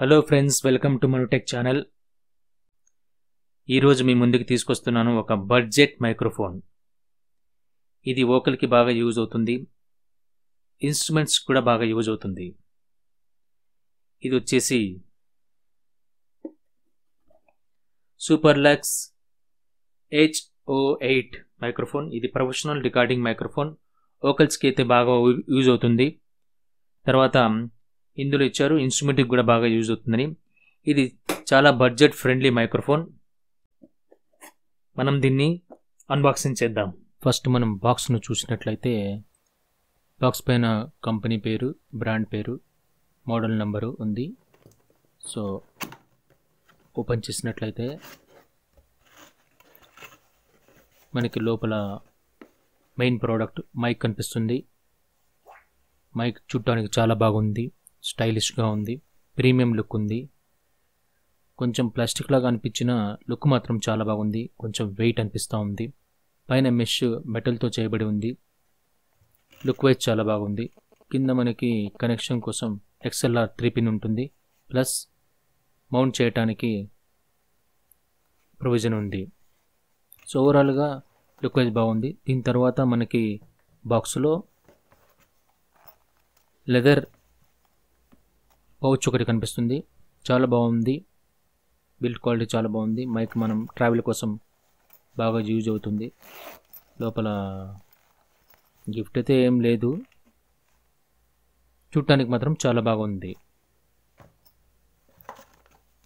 hello friends welcome to Manu Tech channel ఈరోజు మీ ముందుకు తీసుకొస్తున్నాను ఒక బడ్జెట్ మైక్రోఫోన్ ఇది ఓకల్కి బాగా యూజ్ అవుతుంది ఇన్స్ట్రుమెంట్స్ కూడా బాగా యూజ్ అవుతుంది ఇది వచ్చేసి Superlux H O eight microphone ఇది ప్రొఫెషనల్ రికార్డింగ్ మైక్రోఫోన్ ఓకల్స్కి అయితే బాగా యూజ్ అవుతుంది తర్వాత ఇందులో ఇచ్చారు ఇన్స్ట్రుమెంట్కి కూడా బాగా యూజ్ అవుతుందని ఇది చాలా బడ్జెట్ ఫ్రెండ్లీ మైక్రోఫోన్ మనం దీన్ని అన్బాక్సింగ్ చేద్దాం ఫస్ట్ మనం బాక్స్ను చూసినట్లయితే బాక్స్ పైన కంపెనీ పేరు బ్రాండ్ పేరు మోడల్ నెంబరు ఉంది సో ఓపెన్ చేసినట్లయితే మనకి లోపల మెయిన్ ప్రోడక్ట్ మైక్ కనిపిస్తుంది మైక్ చూడటానికి చాలా బాగుంది స్టైలిష్గా ఉంది ప్రీమియం లుక్ ఉంది కొంచెం ప్లాస్టిక్ లాగా అనిపించిన లుక్ మాత్రం చాలా బాగుంది కొంచెం వెయిట్ అనిపిస్తూ ఉంది పైన మెష్ మెటల్తో చేయబడి ఉంది లుక్ వైజ్ చాలా బాగుంది కింద మనకి కనెక్షన్ కోసం ఎక్స్ఎల్ఆర్ త్రీ పిన్ ఉంటుంది ప్లస్ మౌంట్ చేయటానికి ప్రొవిజన్ ఉంది సో ఓవరాల్గా లుక్ వైజ్ బాగుంది దీని తర్వాత మనకి బాక్స్లో లెదర్ పౌచ్ ఒకటి కనిపిస్తుంది చాలా బాగుంది బిల్డ్ క్వాలిటీ చాలా బాగుంది మైక్ మనం ట్రావెల్ కోసం బాగా యూజ్ అవుతుంది లోపల గిఫ్ట్ అయితే ఏం లేదు చూడటానికి మాత్రం చాలా బాగుంది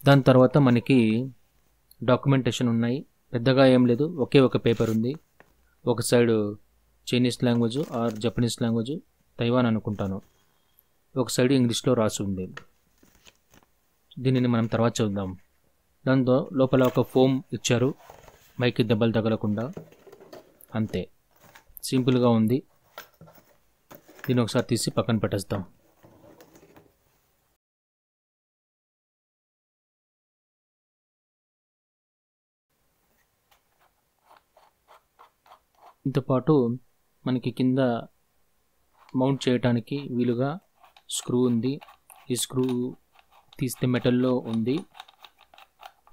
దాని తర్వాత మనకి డాక్యుమెంటేషన్ ఉన్నాయి పెద్దగా ఏం లేదు ఒకే ఒక పేపర్ ఉంది ఒక side Chinese language or Japanese language Taiwan అనుకుంటాను ఒక సైడ్ ఇంగ్లీష్లో రాసి ఉంది దీనిని మనం తర్వాత చూద్దాం దాంతో లోపల ఒక ఫోమ్ ఇచ్చారు మైకి దెబ్బలు తగలకుండా అంతే సింపుల్గా ఉంది దీన్ని ఒకసారి తీసి పక్కన పెట్టేస్తాం ఇంతపాటు మనకి కింద మౌంట్ చేయటానికి వీలుగా స్క్రూ ఉంది ఈ స్క్రూ తీస్తే మెటల్లో ఉంది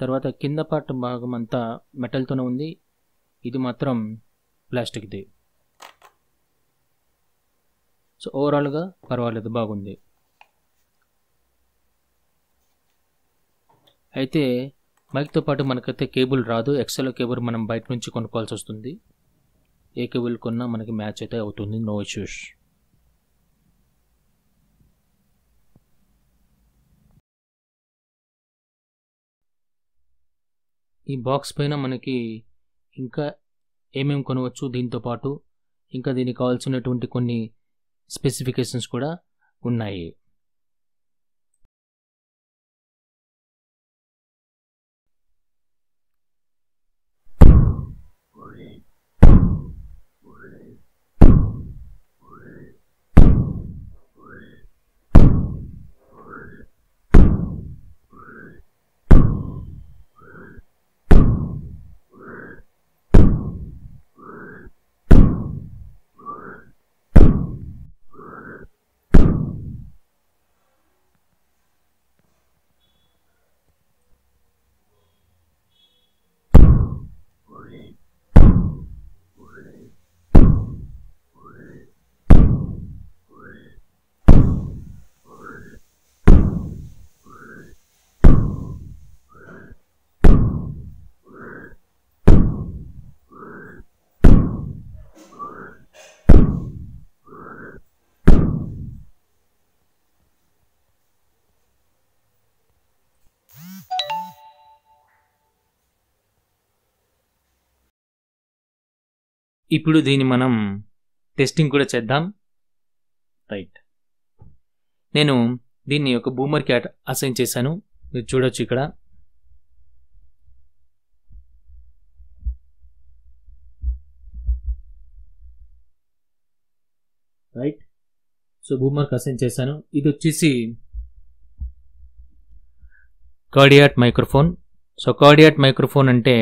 తర్వాత కింద పార్ట్ భాగం అంతా మెటల్తోనే ఉంది ఇది మాత్రం ప్లాస్టిక్ది సో ఓవరాల్గా పర్వాలేదు బాగుంది అయితే మైక్తో పాటు మనకైతే కేబుల్ రాదు ఎక్సెల్ కేబుల్ మనం బయట నుంచి కొనుక్కోవాల్సి వస్తుంది ఏ కేబుల్ కొన్నా మనకి మ్యాచ్ అయితే అవుతుంది నో ఇష్యూస్ ఈ బాక్స్ పైన మనకి ఇంకా ఏమేమి కొనవచ్చు దీంతో పాటు ఇంకా దీనికి కావాల్సినటువంటి కొన్ని స్పెసిఫికేషన్స్ కూడా ఉన్నాయి ఇప్పుడు దీన్ని మనం టెస్టింగ్ కూడా చేద్దాం రైట్ నేను దీన్ని ఒక క్యాట్ అసైన్ చేశాను మీరు చూడొచ్చు ఇక్కడ రైట్ సో బూమర్క్ అసైన్ చేశాను ఇది వచ్చేసి cardioid microphone so cardioid microphone అంటే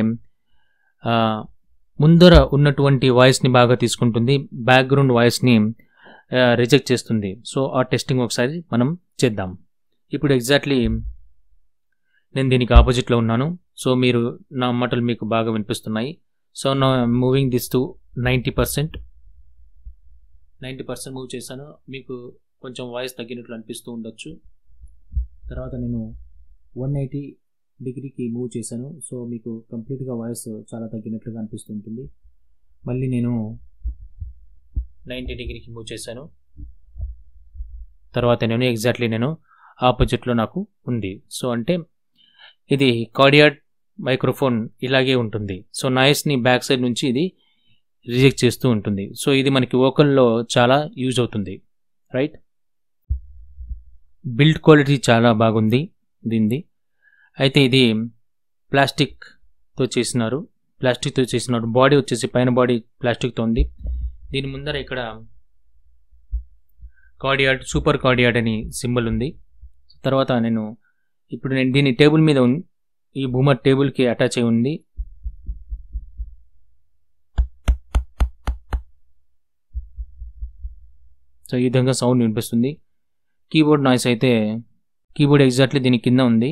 ముందర ఉన్నటువంటి వాయిస్ని బాగా తీసుకుంటుంది బ్యాక్గ్రౌండ్ వాయిస్ని రిజెక్ట్ చేస్తుంది సో ఆ టెస్టింగ్ ఒకసారి మనం చేద్దాం ఇప్పుడు ఎగ్జాక్ట్లీ నేను దీనికి ఆపోజిట్లో ఉన్నాను సో మీరు నా మాటలు మీకు బాగా వినిపిస్తున్నాయి సో నా moving this to ninety percent ninety percent move చేశాను మీకు కొంచెం వాయిస్ తగ్గినట్లు అనిపిస్తూ ఉండొచ్చు తర్వాత నేను వన్ ఎయిటీ డిగ్రీకి మూవ్ చేశాను సో మీకు కంప్లీట్గా వాయిస్ చాలా తగ్గినట్లుగా అనిపిస్తుంటుంది మళ్ళీ నేను నైంటీ డిగ్రీకి మూవ్ చేశాను తర్వాత నేను ఎగ్జాక్ట్లీ నేను ఆపోజిట్లో నాకు ఉంది సో అంటే ఇది కార్డియాడ్ మైక్రోఫోన్ ఇలాగే ఉంటుంది సో నాయస్ని బ్యాక్ సైడ్ నుంచి ఇది రిజెక్ట్ చేస్తూ ఉంటుంది సో ఇది మనకి ఓకల్లో చాలా యూజ్ అవుతుంది రైట్ బిల్డ్ క్వాలిటీ చాలా బాగుంది దీనిది అయితే ఇది ప్లాస్టిక్తో చేసినారు ప్లాస్టిక్తో చేసినారు బాడీ వచ్చేసి పైన బాడీ ప్లాస్టిక్తో ఉంది దీని ముందర ఇక్కడ కార్డియాడ్ సూపర్ కార్డియాడ్ అని సింబల్ ఉంది తర్వాత నేను ఇప్పుడు నేను దీని టేబుల్ మీద ఈ బూమర్ టేబుల్కి అటాచ్ అయి ఉంది సో ఈ విధంగా సౌండ్ వినిపిస్తుంది కీబోర్డ్ నాయిస్ అయితే కీబోర్డ్ ఎగ్జాక్ట్లీ దీని కింద ఉంది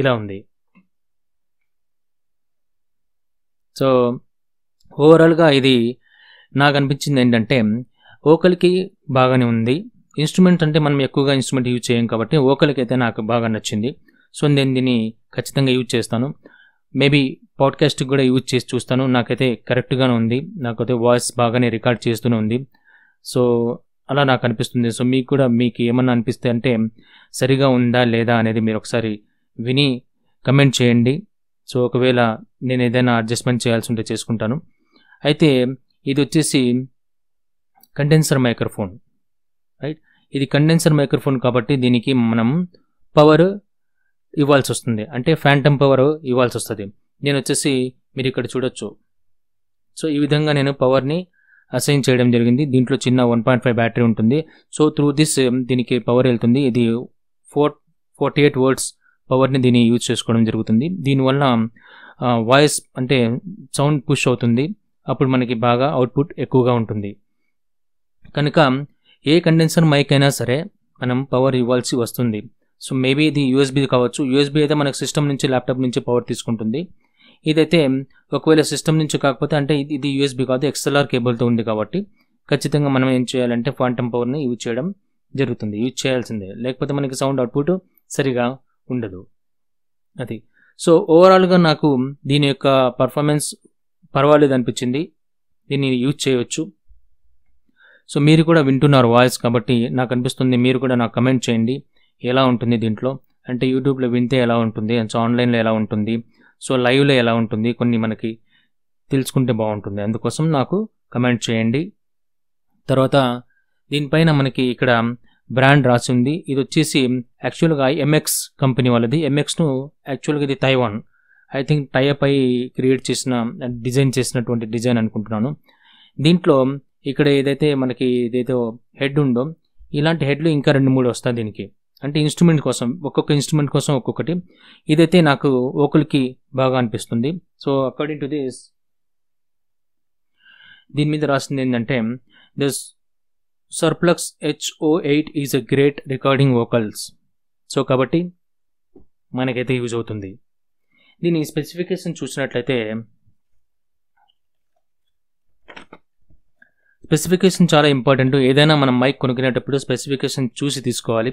ఇలా ఉంది సో ఓవరాల్గా ఇది నాకు అనిపించింది ఏంటంటే ఓకలికి బాగానే ఉంది ఇన్స్ట్రుమెంట్ అంటే మనం ఎక్కువగా ఇన్స్ట్రుమెంట్ యూజ్ చేయం కాబట్టి ఓకలికి అయితే నాకు బాగా నచ్చింది సో నేను దీన్ని ఖచ్చితంగా యూజ్ చేస్తాను మేబీ పాడ్కాస్ట్కి కూడా యూజ్ చేసి చూస్తాను నాకైతే కరెక్ట్గానే ఉంది నాకైతే వాయిస్ బాగానే రికార్డ్ చేస్తూనే ఉంది సో అలా నాకు అనిపిస్తుంది సో మీకు కూడా మీకు ఏమన్నా అనిపిస్తే అంటే సరిగా ఉందా లేదా అనేది మీరు ఒకసారి విని కమెంట్ చేయండి సో ఒకవేళ నేను ఏదైనా అడ్జస్ట్మెంట్ చేయాల్సి ఉంటే చేసుకుంటాను అయితే ఇది వచ్చేసి కండెన్సర్ మైక్రోఫోన్ రైట్ ఇది కండెన్సర్ మైక్రోఫోన్ కాబట్టి దీనికి మనం పవర్ ఇవ్వాల్సి వస్తుంది అంటే ఫ్యాంటమ్ పవర్ ఇవ్వాల్సి వస్తుంది నేను వచ్చేసి మీరు ఇక్కడ చూడొచ్చు సో ఈ విధంగా నేను పవర్ని అసైన్ చేయడం జరిగింది దీంట్లో చిన్న వన్ పాయింట్ ఫైవ్ బ్యాటరీ ఉంటుంది సో త్రూ దిస్ దీనికి పవర్ వెళ్తుంది ఇది ఫోర్ ఫార్టీ ఎయిట్ వర్డ్స్ పవర్ని దీన్ని యూజ్ చేసుకోవడం జరుగుతుంది దీనివల్ల వాయిస్ అంటే సౌండ్ పుష్ అవుతుంది అప్పుడు మనకి బాగా అవుట్పుట్ ఎక్కువగా ఉంటుంది కనుక ఏ కండెన్సర్ మైక్ అయినా సరే మనం పవర్ ఇవ్వాల్సి వస్తుంది సో మేబీ ఇది యూఎస్బీ కావచ్చు యూఎస్బి అయితే మనకు సిస్టమ్ నుంచి ల్యాప్టాప్ నుంచి పవర్ తీసుకుంటుంది ఇదైతే ఒకవేళ సిస్టమ్ నుంచి కాకపోతే అంటే ఇది యూఎస్బి కాదు ఎక్స్ఎల్ఆర్ కేబుల్తో ఉంది కాబట్టి ఖచ్చితంగా మనం ఏం చేయాలంటే ఫాంటమ్ పవర్ని యూజ్ చేయడం జరుగుతుంది యూజ్ చేయాల్సిందే లేకపోతే మనకి సౌండ్ అవుట్పుట్ సరిగా ఉండదు అది సో ఓవరాల్గా నాకు దీని యొక్క పర్ఫార్మెన్స్ పర్వాలేదు అనిపించింది దీన్ని యూజ్ చేయవచ్చు సో మీరు కూడా వింటున్నారు వాయిస్ కాబట్టి నాకు అనిపిస్తుంది మీరు కూడా నాకు కమెంట్ చేయండి ఎలా ఉంటుంది దీంట్లో అంటే యూట్యూబ్లో వింటే ఎలా ఉంటుంది అండ్ సో ఆన్లైన్లో ఎలా ఉంటుంది సో లైవ్లో ఎలా ఉంటుంది కొన్ని మనకి తెలుసుకుంటే బాగుంటుంది అందుకోసం నాకు కమెంట్ చేయండి తర్వాత దీనిపైన మనకి ఇక్కడ బ్రాండ్ రాసి ఉంది ఇది వచ్చేసి యాక్చువల్గా ఎంఎక్స్ కంపెనీ వాళ్ళది ఎంఎక్స్ను యాక్చువల్గా ఇది తైవాన్ ఐ థింక్ టైఅప్ అయి క్రియేట్ చేసిన డిజైన్ చేసినటువంటి డిజైన్ అనుకుంటున్నాను దీంట్లో ఇక్కడ ఏదైతే మనకి ఏదైతే హెడ్ ఉందో ఇలాంటి హెడ్లు ఇంకా రెండు మూడు వస్తాయి దీనికి అంటే ఇన్స్ట్రుమెంట్ కోసం ఒక్కొక్క ఇన్స్ట్రుమెంట్ కోసం ఒక్కొక్కటి ఇదైతే నాకు ఓకులకి బాగా అనిపిస్తుంది సో అకార్డింగ్ టు దిస్ దీని మీద రాసింది ఏంటంటే this Superlux H O eight is a great recording vocals so కాబట్టి మనకైతే యూజ్ అవుతుంది దీని స్పెసిఫికేషన్ చూసినట్లయితే స్పెసిఫికేషన్ చాలా ఇంపార్టెంట్ ఏదైనా మనం మైక్ కొనుక్కునేటప్పుడు స్పెసిఫికేషన్ చూసి తీసుకోవాలి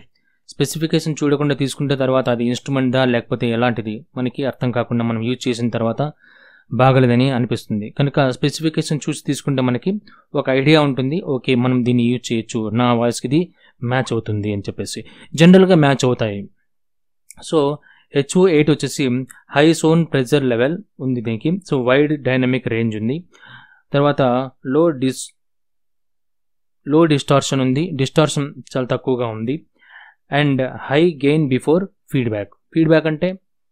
స్పెసిఫికేషన్ చూడకుండా తీసుకుంటే తర్వాత అది ఇన్స్ట్రుమెంట్దా లేకపోతే ఎలాంటిది మనకి అర్థం కాకుండా మనం యూజ్ చేసిన తర్వాత బాగలేదని అనిపిస్తుంది కనుక స్పెసిఫికేషన్ చూసి తీసుకుంటే మనకి ఒక ఐడియా ఉంటుంది ఓకే మనం దీన్ని యూజ్ చేయొచ్చు నా వాయిస్కి ఇది మ్యాచ్ అవుతుంది అని చెప్పేసి జనరల్గా మ్యాచ్ అవుతాయి సో హెచ్ఓ ఎయిట్ వచ్చేసి హై సోన్ ప్రెజర్ లెవెల్ ఉంది దీనికి సో వైడ్ డైనమిక్ రేంజ్ ఉంది తర్వాత లో డిస్ లో డిస్టార్షన్ ఉంది డిస్టార్షన్ చాలా తక్కువగా ఉంది and high gain before feedback feedback అంటే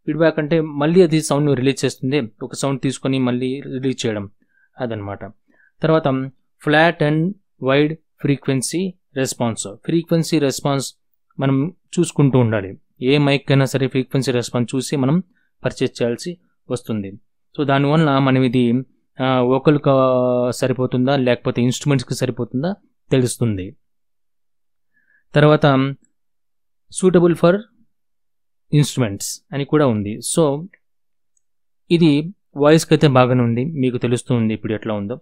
ఫీడ్బ్యాక్ అంటే మళ్ళీ అది సౌండ్ రిలీజ్ చేస్తుంది ఒక సౌండ్ తీసుకొని మళ్ళీ రిలీజ్ చేయడం అదనమాట తర్వాత flat and wide frequency response frequency response మనం చూసుకుంటూ ఉండాలి ఏ మైక్ అయినా సరే ఫ్రీక్వెన్సీ రెస్పాన్స్ చూసి మనం పర్చేస్ చేయాల్సి వస్తుంది సో దానివల్ల మనం ఇది ఓకల్కి సరిపోతుందా లేకపోతే ఇన్స్ట్రుమెంట్స్కి సరిపోతుందా తెలుస్తుంది తర్వాత సూటబుల్ ఫర్ ఇన్స్ట్రుమెంట్స్ అని కూడా ఉంది సో ఇది వాయిస్కి అయితే బాగానే ఉంది మీకు తెలుస్తూ ఉంది ఇప్పుడు ఎట్లా ఉందో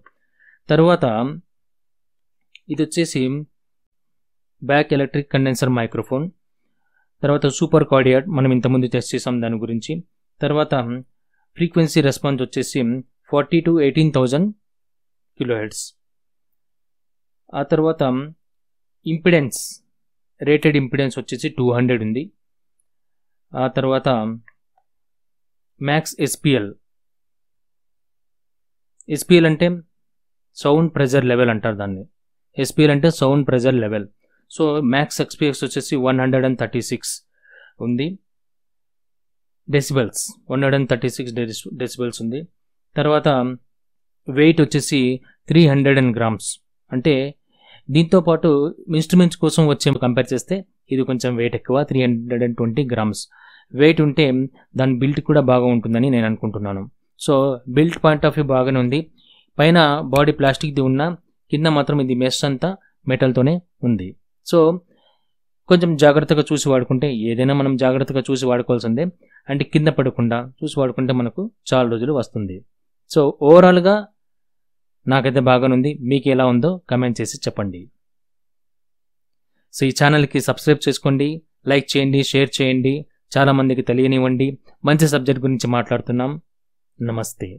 తర్వాత ఇది వచ్చేసి బ్యాక్ ఎలక్ట్రిక్ కండెన్సర్ మైక్రోఫోన్ తర్వాత సూపర్ కార్డియాట్ మనం ఇంతకుముందు టెస్ట్ చేసాం దాని గురించి తర్వాత ఫ్రీక్వెన్సీ రెస్పాన్స్ వచ్చేసి forty to eighteen thousand kilohertz ఆ తర్వాత ఇంపిడెన్స్ రేటెడ్ ఇంపిడెన్స్ వచ్చేసి టూ హండ్రెడ్ ఉంది ఆ తర్వాత మ్యాక్స్ ఎస్పిఎల్ ఎస్పిఎల్ అంటే సౌండ్ ప్రెజర్ లెవెల్ అంటారు దాన్ని ఎస్పిఎల్ అంటే sound pressure level so max ఎక్స్పీఎక్స్ వచ్చేసి one hundred and thirty six ఉంది decibels one hundred and thirty six decibels ఉంది తర్వాత వెయిట్ వచ్చేసి త్రీ హండ్రెడ్ అండ్ గ్రామ్స్ అంటే దీంతో పాటు ఇన్స్ట్రుమెంట్స్ కోసం వచ్చే కంపేర్ చేస్తే ఇది కొంచెం వెయిట్ ఎక్కువ three hundred and twenty grams weight ఉంటే దాని బిల్ట్ కూడా బాగా ఉంటుందని నేను అనుకుంటున్నాను so build point of view బాగానే ఉంది పైన బాడీ ప్లాస్టిక్ది ఉన్నా కింద మాత్రం ఇది మెస్ అంతా మెటల్తోనే ఉంది సో కొంచెం జాగ్రత్తగా చూసి వాడుకుంటే ఏదైనా మనం జాగ్రత్తగా చూసి వాడుకోవాల్సిందే అంటే కింద పడకుండా చూసి వాడుకుంటే మనకు చాలా రోజులు వస్తుంది సో ఓవరాల్గా నాకైతే బాగానుంది మీకు ఎలా ఉందో కమెంట్ చేసి చెప్పండి సో ఈ ఛానల్కి సబ్స్క్రైబ్ చేసుకోండి లైక్ చేయండి షేర్ చేయండి చాలామందికి తెలియనివ్వండి మంచి సబ్జెక్ట్ గురించి మాట్లాడుతున్నాం నమస్తే